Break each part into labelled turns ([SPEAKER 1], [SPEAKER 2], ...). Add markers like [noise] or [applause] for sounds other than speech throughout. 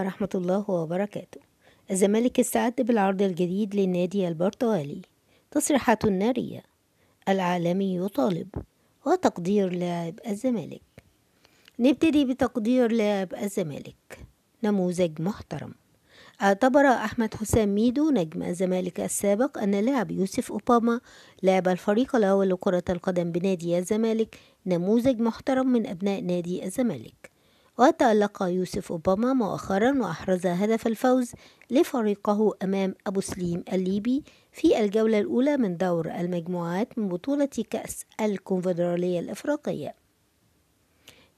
[SPEAKER 1] ورحمة الله وبركاته الزمالك استعد بالعرض الجديد للنادي البرتغالي تصريحات نارية العالمي يطالب وتقدير لاعب الزمالك نبتدي بتقدير لاعب الزمالك نموذج محترم اعتبر أحمد حسام ميدو نجم الزمالك السابق أن لاعب يوسف أوباما لاعب الفريق الأول لكرة القدم بنادي الزمالك نموذج محترم من أبناء نادي الزمالك وتألق يوسف أوباما مؤخرا وأحرز هدف الفوز لفريقه أمام أبو سليم الليبي في الجولة الأولى من دور المجموعات من بطولة كأس الكونفدرالية الإفريقية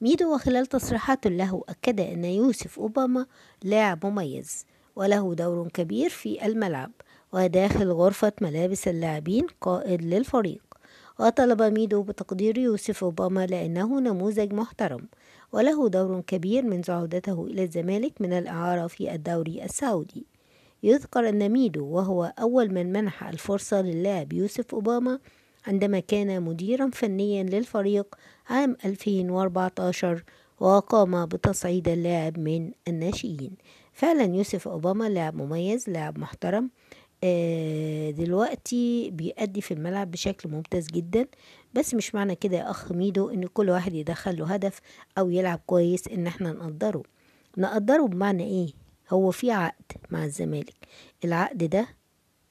[SPEAKER 1] ميدو وخلال تصريحات له أكد أن يوسف أوباما لاعب مميز وله دور كبير في الملعب وداخل غرفة ملابس اللاعبين قائد للفريق وطلب ميدو بتقدير يوسف أوباما لأنه نموذج محترم وله دور كبير منذ عودته إلى الزمالك من الإعارة في الدوري السعودي يذكر أن ميدو وهو أول من منح الفرصة للاعب يوسف أوباما عندما كان مديرا فنيا للفريق عام 2014 وقام بتصعيد اللاعب من الناشئين فعلا يوسف أوباما لاعب مميز لاعب محترم آه، دلوقتي بيأدي في الملعب بشكل ممتاز جدا بس مش معنى كده يا أخ ميدو إن كل واحد يدخل له هدف أو يلعب كويس إن احنا نقدره نقدره بمعنى إيه؟ هو في عقد مع الزمالك العقد ده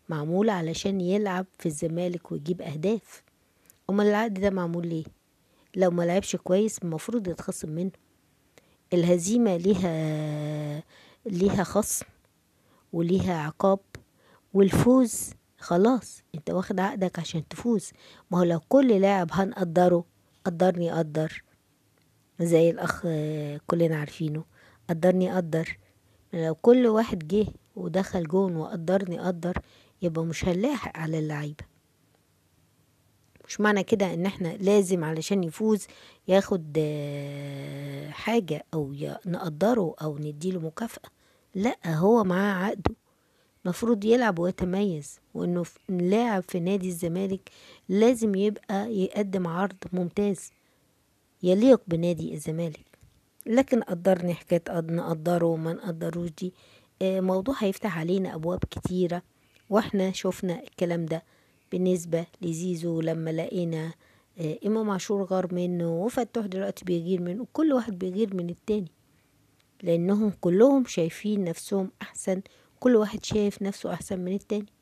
[SPEAKER 1] معمول علشان يلعب في الزمالك ويجيب أهداف أمال العقد ده معمول ليه؟ لو ما لعبش كويس المفروض يتخصم منه الهزيمة ليها ليها خصم وليها عقاب والفوز خلاص انت واخد عقدك عشان تفوز ما هو لو كل لاعب هنقدره قدرني قدر زي الاخ كلنا عارفينه قدرني قدر لو كل واحد جه ودخل جون وقدرني قدر يبقى مش هنلاحق على اللعيبه مش معنى كده ان احنا لازم علشان يفوز ياخد آه، حاجه او نقدره او نديله مكافاه لا هو معاه عقده مفروض يلعب ويتميز وانه لاعب في نادي الزمالك لازم يبقى يقدم عرض ممتاز يليق بنادي الزمالك لكن قدرني حكاية نقدره وما نقدروش دي آه، موضوع هيفتح علينا أبواب كتيرة واحنا شفنا الكلام ده بالنسبة لزيزو لما لقينا آه، إمام عاشور غار منه وفتوح دلوقتي بيغير منه كل واحد بيغير من التاني لأنهم كلهم شايفين نفسهم أحسن كل واحد شايف نفسه أحسن من التاني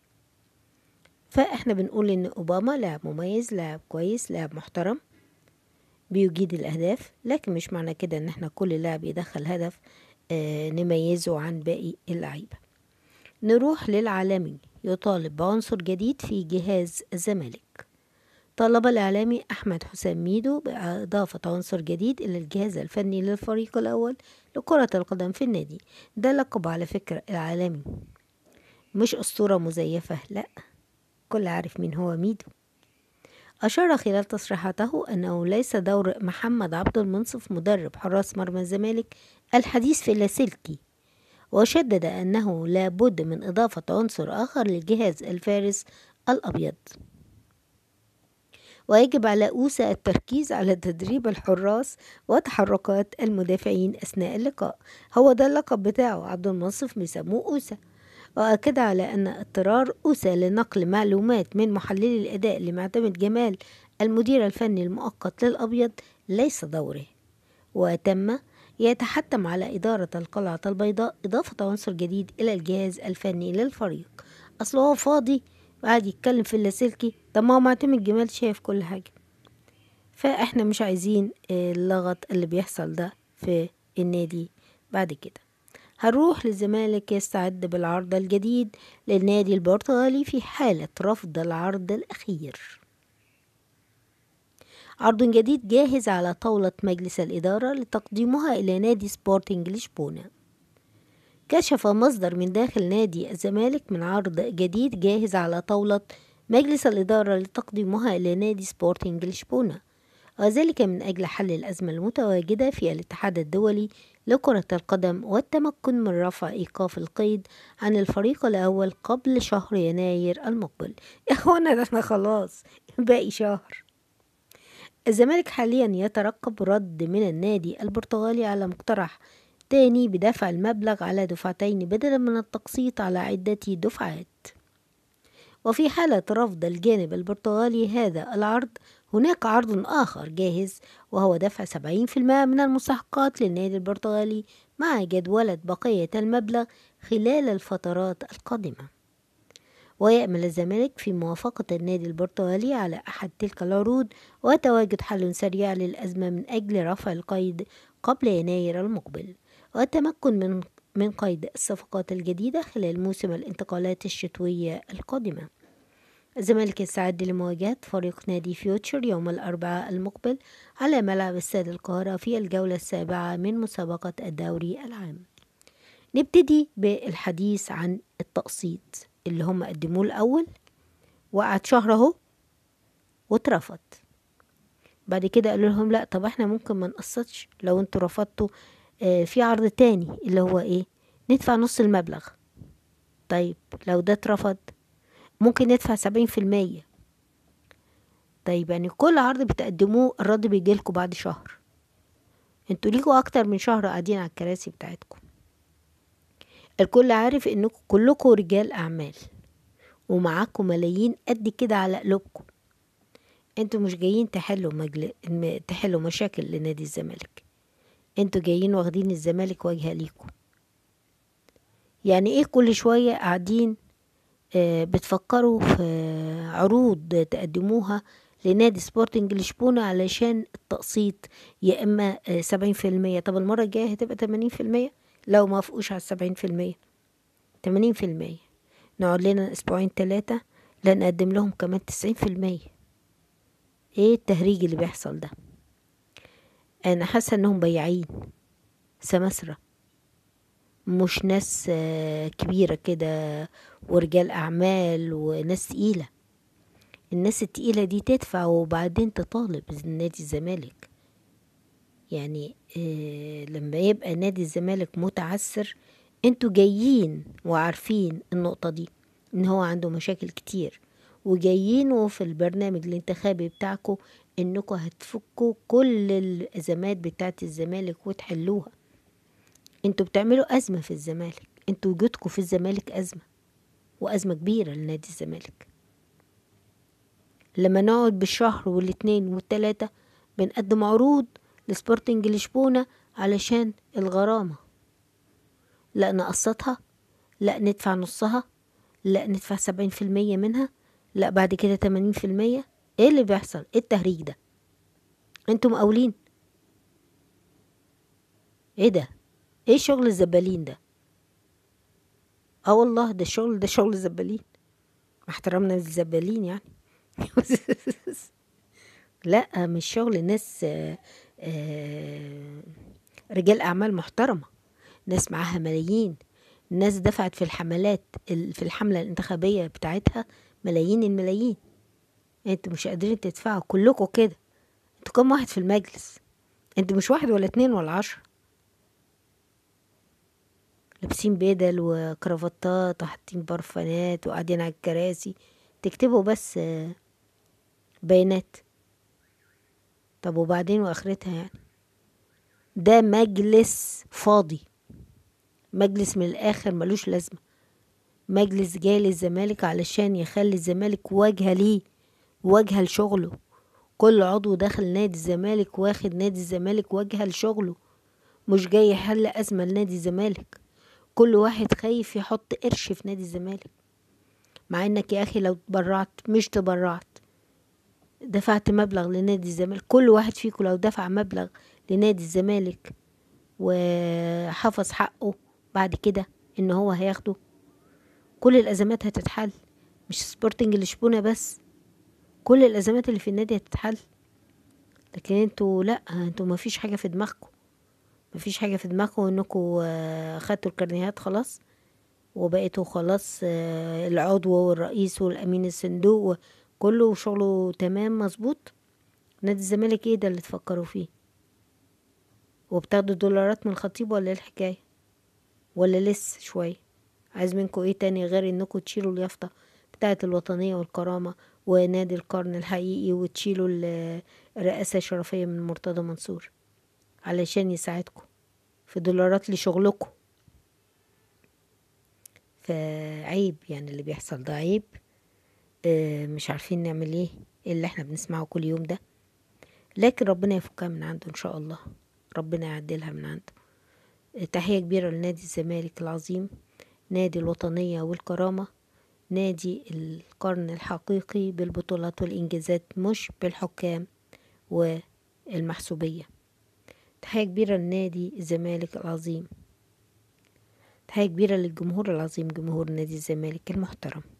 [SPEAKER 1] فإحنا بنقول إن أوباما لاعب مميز لاعب كويس لاعب محترم بيجيد الأهداف لكن مش معنى كده إن إحنا كل لاعب يدخل هدف آه، نميزه عن باقي اللعيبة نروح للعالمي يطالب بعنصر جديد في جهاز الزمالك طالب الإعلامي أحمد حسام ميدو بإضافة عنصر جديد إلى الجهاز الفني للفريق الأول لكرة القدم في النادي ده لقب على فكرة العالمي مش أسطورة مزيفة لأ كل عارف مين هو ميدو أشار خلال تصريحاته أنه ليس دور محمد عبد المنصف مدرب حراس مرمى الزمالك الحديث في اللاسلكي وشدد أنه لابد من إضافة عنصر آخر للجهاز الفارس الأبيض ويجب على أوسا التركيز على تدريب الحراس وتحركات المدافعين أثناء اللقاء هو ده اللقب بتاعه عبد المنصف بيسموه أوسا وأكد على أن اضطرار أوسا لنقل معلومات من محللي الأداء لمعتمد جمال المدير الفني المؤقت للأبيض ليس دوره وتم يتحتم على إدارة القلعة البيضاء إضافة عنصر جديد إلى الجهاز الفني للفريق أصله فاضي وقعد يتكلم في اللاسلكي طب ما هو معتمد جمال شايف كل حاجة فاحنا مش عايزين اللغط اللي بيحصل ده في النادي بعد كده هنروح للزمالك يستعد بالعرض الجديد للنادي البرتغالي في حالة رفض العرض الأخير عرض جديد جاهز على طاولة مجلس الإدارة لتقديمها إلى نادي سبورتنج لشبونة كشف مصدر من داخل نادي الزمالك من عرض جديد جاهز على طاولة مجلس الإدارة لتقديمها إلى نادي سبورتنج لشبونة وذلك من أجل حل الأزمة المتواجدة في الاتحاد الدولي لكرة القدم والتمكن من رفع إيقاف القيد عن الفريق الأول قبل شهر يناير المقبل يا [laughs] إخوانا ده خلاص باقي شهر الزمالك حاليا يترقب رد من النادي البرتغالي على مقترح الثاني بدفع المبلغ على دفعتين بدلا من التقسيط على عدة دفعات وفي حالة رفض الجانب البرتغالي هذا العرض هناك عرض آخر جاهز وهو دفع 70% من المستحقات للنادي البرتغالي مع جدولة بقية المبلغ خلال الفترات القادمة ويأمل الزمالك في موافقة النادي البرتغالي على أحد تلك العروض وتواجد حل سريع للأزمة من أجل رفع القيد قبل يناير المقبل والتمكن من من قيد الصفقات الجديدة خلال موسم الانتقالات الشتوية القادمة الزمالك يستعد لمواجهة فريق نادي فيوتشر يوم الأربعاء المقبل على ملعب استاد القاهرة في الجولة السابعة من مسابقة الدوري العام نبتدي بالحديث عن التقسيط اللي هم قدموه الأول وقعد شهر أهو واترفض بعد كده قالوا لهم لا طب احنا ممكن ما نقسطش لو انتوا رفضتوا آه، في عرض تاني اللي هو ايه ندفع نص المبلغ طيب لو ده اترفض ممكن ندفع سبعين في المية طيب يعني كل عرض بتقدموه الرد بيجيلكوا بعد شهر انتوا ليكوا اكتر من شهر قاعدين على الكراسي بتاعتكم الكل عارف انكم كلكوا رجال اعمال ومعاكم ملايين قد كده على قلوبكم انتوا مش جايين تحلوا مجل... تحلوا مشاكل لنادي الزمالك انتوا جايين واخدين الزمالك واجهه ليكم يعني ايه كل شويه قاعدين آه، بتفكروا في عروض تقدموها لنادي سبورتنج لشبونة علشان التقسيط يا اما آه، سبعين في المية طب المرة الجاية هتبقى تمانين في المية لو ما فقوش على السبعين في المية تمانين في المية نقعد لنا اسبوعين تلاتة لنقدم لهم كمان تسعين في المية ايه التهريج اللي بيحصل ده انا حاسه انهم بياعين سماسرة مش ناس آه، كبيرة كده ورجال أعمال وناس تقيلة الناس التقيلة دي تدفع وبعدين تطالب نادي الزمالك يعني آه، لما يبقى نادي الزمالك متعسر انتوا جايين وعارفين النقطة دي ان هو عنده مشاكل كتير وجايين وفي البرنامج الانتخابي بتاعكم انكم هتفكوا كل الازمات بتاعت الزمالك وتحلوها انتوا بتعملوا ازمه في الزمالك انتوا وجودكوا في الزمالك ازمه وازمه كبيره لنادي الزمالك لما نقعد بالشهر والاتنين والتلاته بنقدم عروض لسبورتنج لشبونه علشان الغرامه لا نقسطها لا ندفع نصها لا ندفع سبعين في المية منها لا بعد كده تمانين في المية ايه اللي بيحصل ايه التهريج ده انتوا مقاولين ايه ده ايه شغل الزبالين ده اه والله ده شغل ده شغل الزبالين احترامنا للزبالين يعني [laughs] لا مش شغل ناس آه، آه، رجال اعمال محترمه ناس معاها ملايين ناس دفعت في الحملات في الحمله الانتخابيه بتاعتها ملايين الملايين انتوا مش قادرين تدفعوا كلكوا كده انتوا كام واحد في المجلس انتوا مش واحد ولا اتنين ولا عشرة لابسين بدل وكرافتات وحاطين برفانات وقاعدين على الكراسي تكتبوا بس بيانات طب وبعدين واخرتها يعني ده مجلس فاضي مجلس من الاخر ملوش لازمه مجلس جاي للزمالك علشان يخلي الزمالك واجهه ليه واجهة لشغله كل عضو داخل نادي الزمالك واخد نادي الزمالك واجهة لشغله مش جاي يحل أزمة لنادي الزمالك كل واحد خايف يحط قرش في نادي الزمالك مع انك يا اخي لو تبرعت مش تبرعت دفعت مبلغ لنادي الزمالك كل واحد فيكم لو دفع مبلغ لنادي الزمالك وحفظ حقه بعد كده ان هو هياخده كل الازمات هتتحل مش سبورتنج لشبونه بس كل الازمات اللي في النادي هتتحل لكن انتوا لا انتوا مفيش حاجه في دماغكم مفيش حاجه في دماغكم انكم آه، خدتوا الكرنيهات خلاص وبقيتوا خلاص آه، العضو والرئيس والامين الصندوق كله شغله تمام مظبوط نادي الزمالك ايه ده اللي تفكروا فيه وبتاخدوا دولارات من الخطيب ولا ايه الحكايه ولا لسه شويه عايز منكم ايه تاني غير انكم تشيلوا اليافطه بتاعه الوطنيه والكرامه ونادي القرن الحقيقي وتشيلوا الرئاسة الشرفية من مرتضى منصور علشان يساعدكم في دولارات لشغلكم فعيب يعني اللي بيحصل ده عيب آه، مش عارفين نعمل إيه،, ايه اللي احنا بنسمعه كل يوم ده لكن ربنا يفكها من عنده ان شاء الله ربنا يعدلها من عنده آه، تحية كبيرة لنادي الزمالك العظيم نادي الوطنية والكرامة نادي القرن الحقيقي بالبطولات والإنجازات مش بالحكام والمحسوبية تحية كبيرة لنادي الزمالك العظيم تحية كبيرة للجمهور العظيم جمهور نادي الزمالك المحترم